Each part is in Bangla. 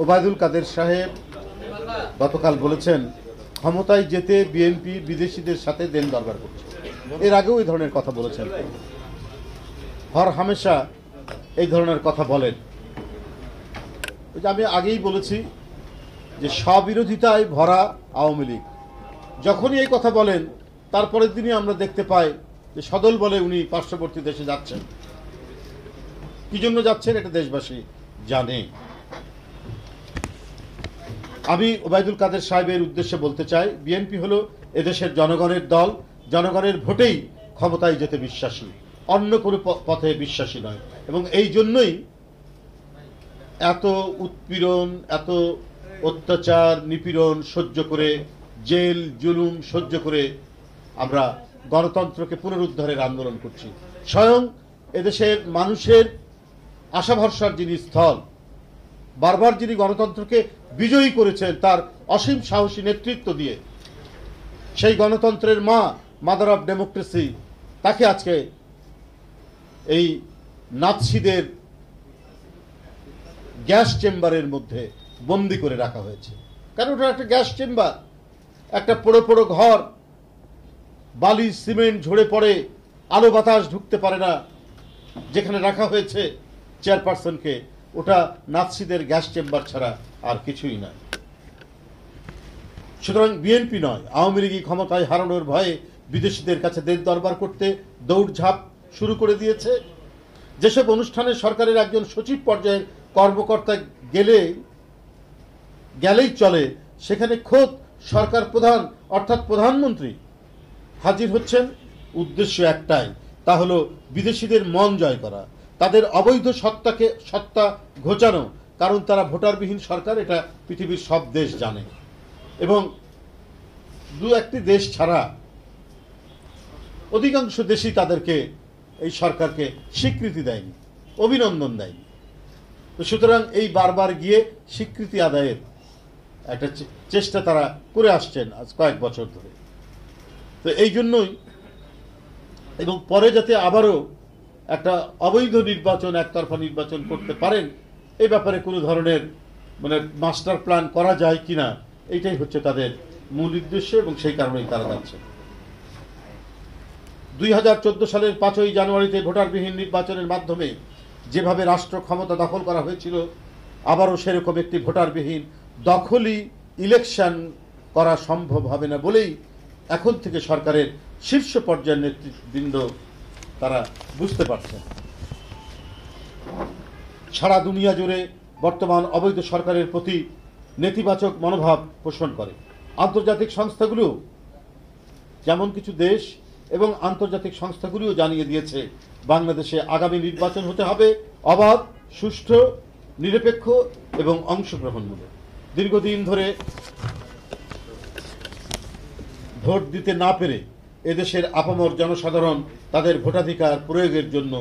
ওবায়দুল কাদের সাহেব গতকাল বলেছেন ক্ষমতায় যেতে বিএনপি বিদেশিদের সাথে দেন দরবার করছে এর আগেও এই ধরনের কথা বলেছেন হর হামেশা এই ধরনের কথা বলেন আমি আগেই বলেছি যে স্ববিরোধিতায় ভরা আওয়ামী লীগ যখনই এই কথা বলেন তারপরের দিনই আমরা দেখতে পাই যে সদল বলে উনি পার্শ্ববর্তী দেশে যাচ্ছেন কি জন্য যাচ্ছেন এটা দেশবাসী জানে আমি ওবায়দুল কাদের সাহেবের উদ্দেশ্যে বলতে চাই বিএনপি হলো এদেশের জনগণের দল জনগণের ভোটেই ক্ষমতায় যেতে বিশ্বাসী অন্য কোনো পথে বিশ্বাসী নয় এবং এই জন্যই এত উৎপীড়ন এত অত্যাচার নিপীড়ন সহ্য করে জেল জুলুম সহ্য করে আমরা গণতন্ত্রকে পুনরুদ্ধারের আন্দোলন করছি স্বয়ং এদেশের মানুষের আশা ভরসার যিনি স্থল বারবার যিনি গণতন্ত্রকে বিজয়ী করেছেন তার অসীম সাহসী নেতৃত্ব দিয়ে সেই গণতন্ত্রের মা মাদার অফ ডেমোক্রেসি তাকে আজকে এই নাৎসিদের গ্যাস চেম্বারের মধ্যে বন্দি করে রাখা হয়েছে কারণ ওটা একটা গ্যাস চেম্বার একটা পোড়ো পোড়ো ঘর বালি সিমেন্ট ঝরে পড়ে আলো বাতাস ঢুকতে পারে না যেখানে রাখা হয়েছে চেয়ারপারসনকে ওটা নাৎসিদের গ্যাস চেম্বার ছাড়া আর কিছুই নয় সুতরাং বিএনপি নয় আওয়ামী লীগই ক্ষমতায় হারানোর ভয়ে বিদেশিদের কাছে দেশ দরবার করতে দৌড়ঝাঁপ শুরু করে দিয়েছে যেসব অনুষ্ঠানে সরকারের একজন সচিব পর্যায়ের কর্মকর্তা গেলে গেলেই চলে সেখানে খোদ সরকার প্রধান অর্থাৎ প্রধানমন্ত্রী হাজির হচ্ছেন উদ্দেশ্য একটাই তা হলো বিদেশিদের মন জয় করা তাদের অবৈধ সত্তাকে সত্তা ঘোচানো কারণ তারা ভোটারবিহীন সরকার এটা পৃথিবীর সব দেশ জানে এবং দু একটি দেশ ছাড়া অধিকাংশ দেশই তাদেরকে এই সরকারকে স্বীকৃতি দেয়নি অভিনন্দন দেয়নি তো সুতরাং এই বারবার গিয়ে স্বীকৃতি আদায়ের একটা চেষ্টা তারা করে আসছেন আজ কয়েক বছর ধরে তো এই জন্যই এবং পরে যাতে আবারও একটা অবৈধ নির্বাচন একতরফা নির্বাচন করতে পারেন এই ব্যাপারে কোনো ধরনের মানে মাস্টার প্ল্যান করা যায় কি না এইটাই হচ্ছে তাদের মূল উদ্দেশ্য এবং সেই কারণেই তারা যাচ্ছে দুই সালের পাঁচই জানুয়ারিতে ভোটারবিহীন নির্বাচনের মাধ্যমে যেভাবে রাষ্ট্র ক্ষমতা দখল করা হয়েছিল আবারও সেরকম একটি ভোটারবিহীন দখলই ইলেকশন করা সম্ভব হবে না বলেই এখন থেকে সরকারের শীর্ষ পর্যায়ের নেতৃবৃন্দ তারা বুঝতে পারছে সারা দুনিয়া জুড়ে বর্তমান অবৈধ সরকারের প্রতি নেতিবাচক মনোভাব পোষণ করে আন্তর্জাতিক সংস্থাগুলো যেমন কিছু দেশ এবং আন্তর্জাতিক সংস্থাগুলিও জানিয়ে দিয়েছে বাংলাদেশে আগামী নির্বাচন হতে হবে অবাধ সুষ্ঠু নিরপেক্ষ এবং অংশগ্রহণমূলক দীর্ঘদিন ধরে ভোট দিতে না পেরে এদেশের আপামর জনসাধারণ তাদের ভোটাধিকার প্রয়োগের জন্য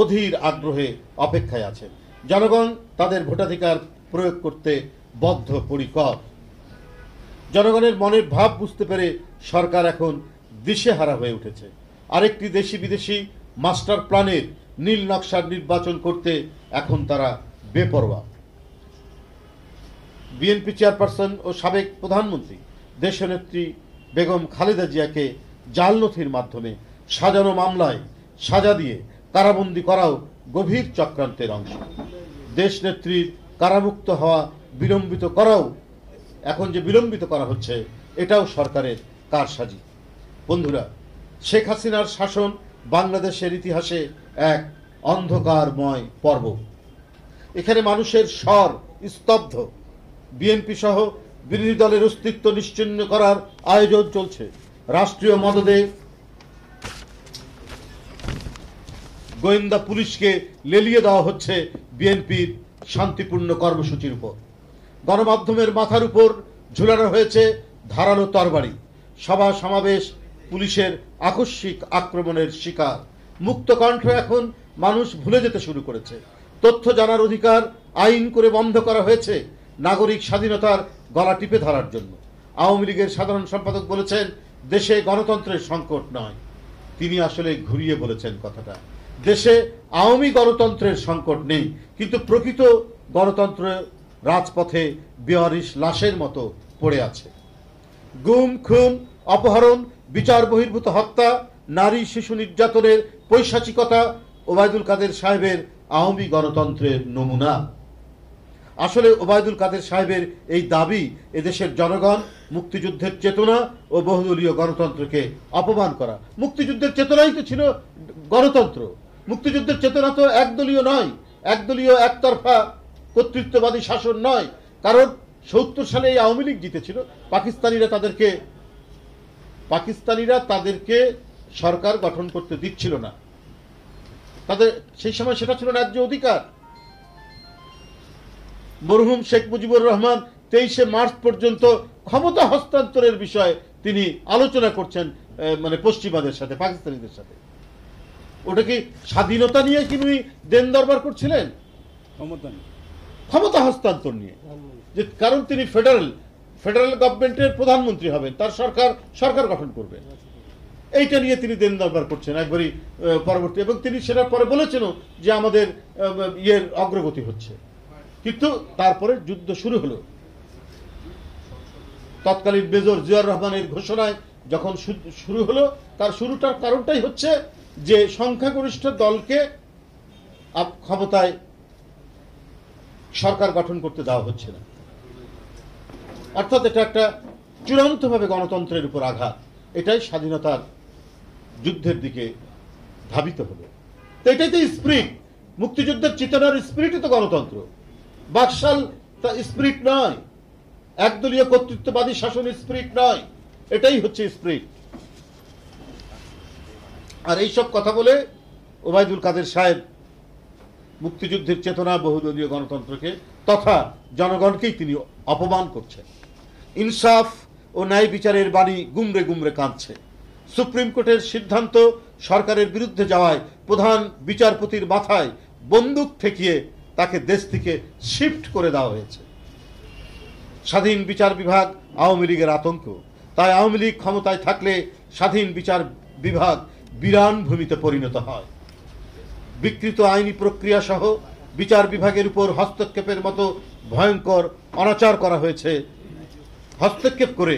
অধীর আগ্রহে অপেক্ষায় আছে জনগণ তাদের ভোটাধিকার প্রয়োগ করতে বদ্ধ পরিকর জনগণের মনের ভাব বুঝতে পেরে সরকার এখন হারা হয়ে উঠেছে আরেকটি দেশি বিদেশি মাস্টার প্ল্যানের নীল নকশার নির্বাচন করতে এখন তারা বেপরোয়া বিএনপি চেয়ারপারসন ও সাবেক প্রধানমন্ত্রী দেশনেত্রী বেগম খালেদা জিয়াকে জাল নথির মাধ্যমে সাজানো মামলায় সাজা দিয়ে কারাবন্দী করাও গভীর চক্রান্তের অংশ দেশ নেত্রীর কারামুক্ত হওয়া বিলম্বিত করাও এখন যে বিলম্বিত করা হচ্ছে এটাও সরকারের কারসাজি বন্ধুরা শেখ হাসিনার শাসন বাংলাদেশের ইতিহাসে এক অন্ধকারময় পর্ব এখানে মানুষের স্বর স্তব্ধ বিএনপি সহ বিরোধী দলের অস্তিত্ব নিশ্চিন্ন করার আয়োজন চলছে রাষ্ট্রীয় মদদে গোয়েন্দা পুলিশকে লেলিয়ে দেওয়া হচ্ছে বিএনপির শান্তিপূর্ণ কর্মসূচির উপর গণমাধ্যমের মাথার উপর ঝুলানো হয়েছে ধারালো তরবারি সভা সমাবেশ পুলিশের আকস্মিক আক্রমণের শিকার মুক্ত কণ্ঠ এখন মানুষ ভুলে যেতে শুরু করেছে তথ্য জানার অধিকার আইন করে বন্ধ করা হয়েছে নাগরিক স্বাধীনতার গলা টিপে ধরার জন্য আওয়ামী লীগের সাধারণ সম্পাদক বলেছেন দেশে গণতন্ত্রের সংকট নয় তিনি আসলে ঘুরিয়ে বলেছেন কথাটা দেশে আওয়ামী গণতন্ত্রের সংকট নেই কিন্তু প্রকৃত গণতন্ত্র রাজপথে বেহারিশ লাশের মতো পড়ে আছে গুম খুম অপহরণ বিচার বহির্ভূত হত্যা নারী শিশু নির্যাতনের পৈশাচিকতা ওবায়দুল কাদের সাহেবের আওয়ামী গণতন্ত্রের নমুনা আসলে ওবায়দুল কাদের সাহেবের এই দাবি এদেশের জনগণ মুক্তিযুদ্ধের চেতনা ও বহুদলীয় গণতন্ত্রকে অপমান করা মুক্তিযুদ্ধের চেতনাই তো ছিল গণতন্ত্র মুক্তিযুদ্ধের চেতনা তো একদলীয় নয় একদলীয় একতরফা কর্তৃত্ববাদী শাসন নয় কারণ সত্তর সালে এই আওয়ামী লীগ জিতেছিল পাকিস্তানিরা তাদেরকে পাকিস্তানিরা তাদেরকে সরকার গঠন করতে দিচ্ছিল না তাদের সেই সময় সেটা ছিল ন্যায্য অধিকার মরহুম শেখ মুজিবুর রহমান তেইশে মার্চ পর্যন্ত ক্ষমতা হস্তান্তরের বিষয়ে তিনি আলোচনা করছেন মানে পশ্চিমাদের সাথে পাকিস্তানিদের সাথে ওটা কি স্বাধীনতা নিয়ে কি উনি দেন দরবার করছিলেন ক্ষমতা ক্ষমতা হস্তান্তর নিয়ে যে কারণ তিনি ফেডারেল ফেডারেল গভর্নমেন্টের প্রধানমন্ত্রী হবেন তার সরকার সরকার গঠন করবে এইটা নিয়ে তিনি দেন দরবার করছেন একবারই পরবর্তী এবং তিনি সেটার পরে বলেছেন যে আমাদের ইয়ের অগ্রগতি হচ্ছে কিন্তু তারপরে যুদ্ধ শুরু হলো তৎকালীন বেজর জিয়ার রহমানের ঘোষণায় যখন শুরু হলো তার শুরুটার কারণটাই হচ্ছে যে সংখ্যাগরিষ্ঠ দলকে ক্ষমতায় সরকার গঠন করতে দেওয়া হচ্ছে না অর্থাৎ এটা একটা চূড়ান্তভাবে গণতন্ত্রের উপর আঘাত এটাই স্বাধীনতার যুদ্ধের দিকে ধাবিত হলো তো এটাই তো স্প্রিট মুক্তিযুদ্ধের চেতনার স্প্রিটই তো গণতন্ত্র বাকশাল তা স্প্রিট নয় একদলীয় কর্তৃত্ববাদী শাসন স্প্রিট নয় এটাই হচ্ছে স্প্রিট আর এইসব কথা বলে ওবায়দুল কাদের সাহেব মুক্তিযুদ্ধের চেতনা বহুদলীয় গণতন্ত্রকে তথা জনগণকেই তিনি অপমান করছেন ইনসাফ ও ন্যায় বিচারের বাণী গুমরে গুমরে কাঁদছে সুপ্রিম কোর্টের সিদ্ধান্ত সরকারের বিরুদ্ধে যাওয়ায় প্রধান বিচারপতির মাথায় বন্দুক ঠেকিয়ে তাকে দেশ থেকে শিফট করে দেওয়া হয়েছে স্বাধীন বিচার বিভাগ আওয়ামী লীগের আতঙ্ক তাই আওয়ামী লীগ ক্ষমতায় থাকলে স্বাধীন বিচার বিভাগ বিরান ভূমিতে পরিণত হয় বিকৃত আইনি প্রক্রিয়া সহ বিচার বিভাগের উপর হস্তক্ষেপের মতো ভয়ঙ্কর অনাচার করা হয়েছে হস্তক্ষেপ করে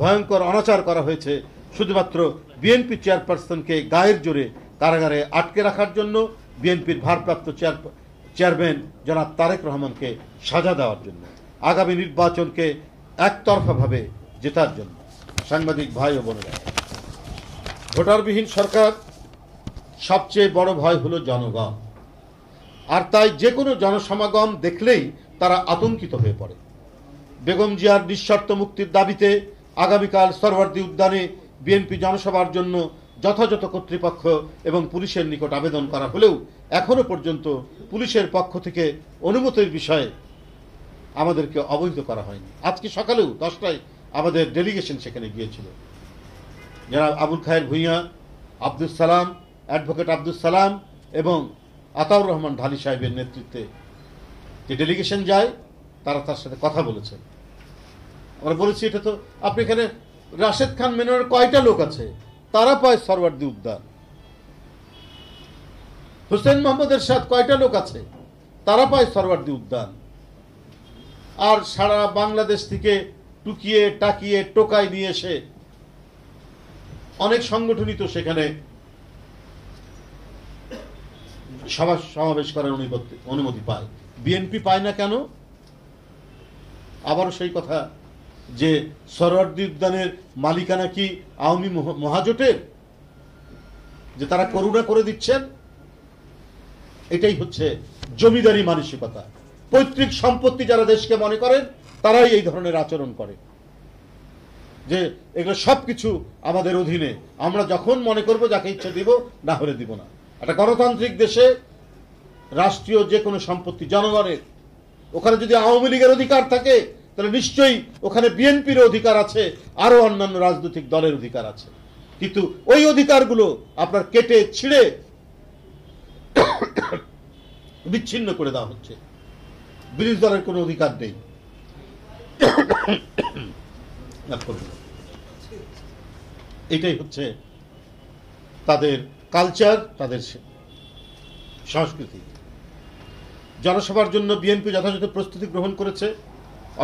ভয়ঙ্কর অনাচার করা হয়েছে শুধুমাত্র বিএনপি চেয়ারপারসনকে গায়ের জোরে কারাগারে আটকে রাখার জন্য বিএনপির ভারপ্রাপ্ত চেয়ার চেয়ারম্যান জনাব তারেক রহমানকে সাজা দেওয়ার জন্য আগামী নির্বাচনকে একতরফাভাবে জেতার জন্য সাংবাদিক ভাই ও বোনেরা ভোটারবিহীন সরকার সবচেয়ে বড় ভয় হলো জনগণ আর তাই যে কোনো জনসমাগম দেখলেই তারা আতঙ্কিত হয়ে পড়ে বেগম জিয়ার নিঃশর্ত মুক্তির দাবিতে আগামীকাল সরওয়ার্দী উদ্যানে বিএনপি জনসভার জন্য যথাযথ কর্তৃপক্ষ এবং পুলিশের নিকট আবেদন করা হলেও এখনও পর্যন্ত পুলিশের পক্ষ থেকে অনুমতির বিষয়ে আমাদেরকে অবহিত করা হয়নি আজকে সকালেও দশটায় আমাদের ডেলিগেশন সেখানে গিয়েছিল যারা আবুল খায়ের ভূঁইয়া আব্দুল সালাম অ্যাডভোকেট আব্দুল সালাম এবং আতাউর রহমান ঢালি সাহেবের নেতৃত্বে যে ডেলিগেশন যায় তারা তার সাথে কথা বলেছেন আমরা বলেছি এটা তো আপনি এখানে রাশেদ খান মেননের কয়টা লোক আছে তারা পায় সরওয়ার্দি উদ্যান হোসেন মোহাম্মদের সাথে কয়টা লোক আছে তারা পায় সরওয়ার্দি উদ্যান আর সারা বাংলাদেশ থেকে টুকিয়ে টাকিয়ে টোকায় নিয়ে এসে অনেক সংগঠনই তো সেখানে সভা সমাবেশ করার অনুমতি পায় বিএনপি পায় না কেন আবারও সেই কথা যে সরওয়ার্দি উদ্যানের মালিকানা কি আওয়ামী মহাজোটের যে তারা করুণা করে দিচ্ছেন এটাই হচ্ছে জমিদারি মানসিকতা পৈতৃক সম্পত্তি যারা দেশকে মনে করেন তারাই এই ধরনের আচরণ করে যে এগুলো সব কিছু আমাদের অধীনে আমরা যখন মনে করব যাকে ইচ্ছে দিব না হলে দিব না একটা গণতান্ত্রিক দেশে রাষ্ট্রীয় যে কোনো সম্পত্তি জনগণের ওখানে যদি আওয়ামী লীগের অধিকার থাকে তাহলে নিশ্চয়ই ওখানে বিএনপির অধিকার আছে আরও অন্যান্য রাজনৈতিক দলের অধিকার আছে কিন্তু ওই অধিকারগুলো আপনার কেটে ছিঁড়ে বিচ্ছিন্ন করে দেওয়া হচ্ছে বিরোধী দলের কোনো অধিকার নেই এটাই হচ্ছে তাদের কালচার তাদের সংস্কৃতি জনসভার জন্য বিএনপি যথাযথ প্রস্তুতি গ্রহণ করেছে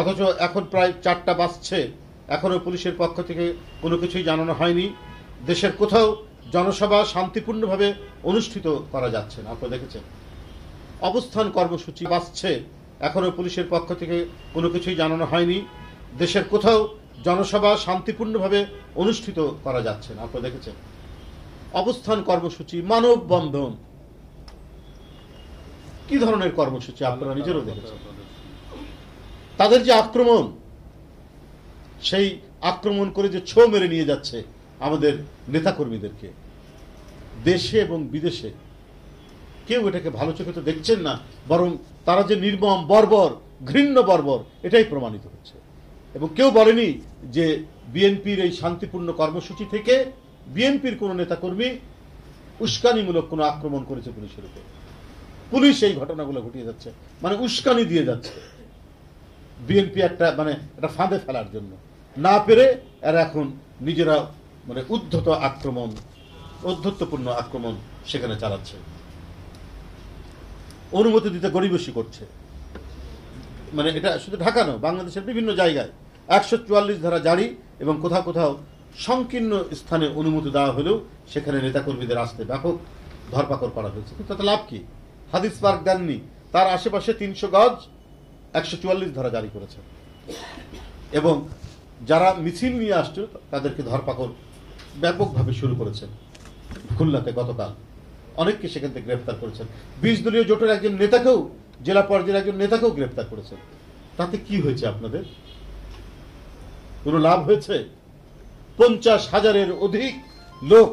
অথচ এখন প্রায় চারটা বাজছে এখনও পুলিশের পক্ষ থেকে কোনো কিছুই জানানো হয়নি দেশের কোথাও জনসভা শান্তিপূর্ণভাবে অনুষ্ঠিত করা যাচ্ছে না আপনারা দেখেছেন অবস্থান কর্মসূচি বাঁচছে এখনও পুলিশের পক্ষ থেকে কোনো কিছুই জানানো হয়নি দেশের কোথাও জনসভা শান্তিপূর্ণভাবে অনুষ্ঠিত করা যাচ্ছে না আপনারা দেখেছেন অবস্থান কর্মসূচি মানববন্ধন কি ধরনের কর্মসূচি আপনারা নিজেরও দেখেছেন তাদের যে আক্রমণ সেই আক্রমণ করে যে ছো মেরে নিয়ে যাচ্ছে আমাদের নেতাকর্মীদেরকে দেশে এবং বিদেশে কেউ এটাকে ভালো চোখে তো দেখছেন না বরং তারা যে নির্মম বর্বর ঘৃণ্য বর্বর এটাই প্রমাণিত হচ্ছে এবং কেউ বলেনি যে বিএনপির এই শান্তিপূর্ণ কর্মসূচি থেকে বিএনপির কোনো নেতাকর্মী উস্কানিমূলক কোনো আক্রমণ করেছে পুলিশের উপর পুলিশ এই ঘটনাগুলো ঘটিয়ে যাচ্ছে মানে উস্কানি দিয়ে যাচ্ছে বিএনপি একটা মানে একটা ফাঁদে ফেলার জন্য না পেরে এরা এখন নিজেরা মানে উদ্ধত আক্রমণ উদ্ধত্বপূর্ণ আক্রমণ সেখানে চালাচ্ছে অনুমতি দিতে গরিবসী করছে মানে এটা শুধু ঢাকা নয় বাংলাদেশের বিভিন্ন জায়গায় একশো চুয়াল্লিশ ধারা জারি এবং কোথাও কোথাও সংকীর্ণ স্থানে অনুমতি দেওয়া হলেও সেখানে নেতাকর্মীদের আসতে ব্যাপক ধরপাকড় করা হয়েছে কিন্তু তাতে লাভ কি হাদিস পার্ক দেননি তার আশেপাশে তিনশো গজ একশো চুয়াল্লিশ ধারা জারি করেছে এবং যারা মিছিল নিয়ে আসছিল তাদেরকে ধরপাকড় ব্যাপকভাবে শুরু করেছেন খুলনাতে গতকাল অনেককে সেখান থেকে গ্রেফতার করেছেন বিশ দলীয় জোটের একজন নেতাকেও জেলা পর্যায়ের একজন নেতাকেও গ্রেফতার করেছেন তাতে কি হয়েছে আপনাদের কোনো লাভ হয়েছে পঞ্চাশ হাজারের অধিক লোক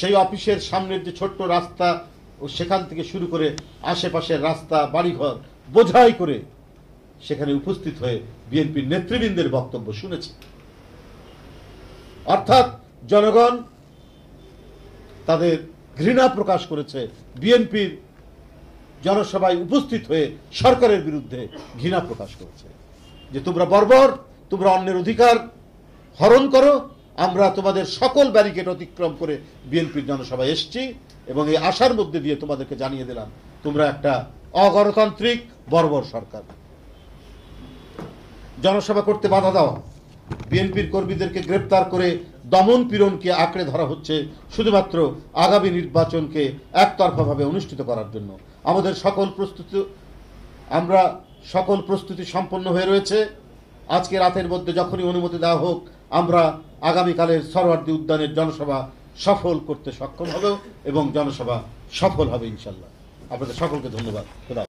সেই অফিসের সামনের যে ছোট্ট রাস্তা ও সেখান থেকে শুরু করে আশেপাশের রাস্তা বাড়িঘর বোঝাই করে সেখানে উপস্থিত হয়ে বিএনপির নেতৃবৃন্দের বক্তব্য শুনেছে অর্থাৎ জনগণ তাদের ঘৃণা প্রকাশ করেছে বিএনপির জনসভায় উপস্থিত হয়ে সরকারের বিরুদ্ধে ঘৃণা প্রকাশ করেছে যে তোমরা বর্বর তোমরা অন্যের অধিকার হরণ করো আমরা তোমাদের সকল ব্যারিকেড অতিক্রম করে বিএনপির জনসভায় এসছি এবং এই আশার মধ্যে দিয়ে তোমাদেরকে জানিয়ে দিলাম তোমরা একটা অগণতান্ত্রিক বর্বর সরকার জনসভা করতে বাধা দেওয়া বিএনপির কর্মীদেরকে গ্রেপ্তার করে দমন পীড়নকে আঁকড়ে ধরা হচ্ছে শুধুমাত্র আগামী নির্বাচনকে একতরফাভাবে অনুষ্ঠিত করার জন্য আমাদের সকল প্রস্তুতি আমরা সকল প্রস্তুতি সম্পন্ন হয়ে রয়েছে আজকে রাতের মধ্যে যখনই অনুমতি দেওয়া হোক আমরা আগামীকালের সরওয়ার্দী উদ্যানের জনসভা সফল করতে সক্ষম হব এবং জনসভা সফল হবে ইনশাল্লাহ আপনাদের সকলকে ধন্যবাদ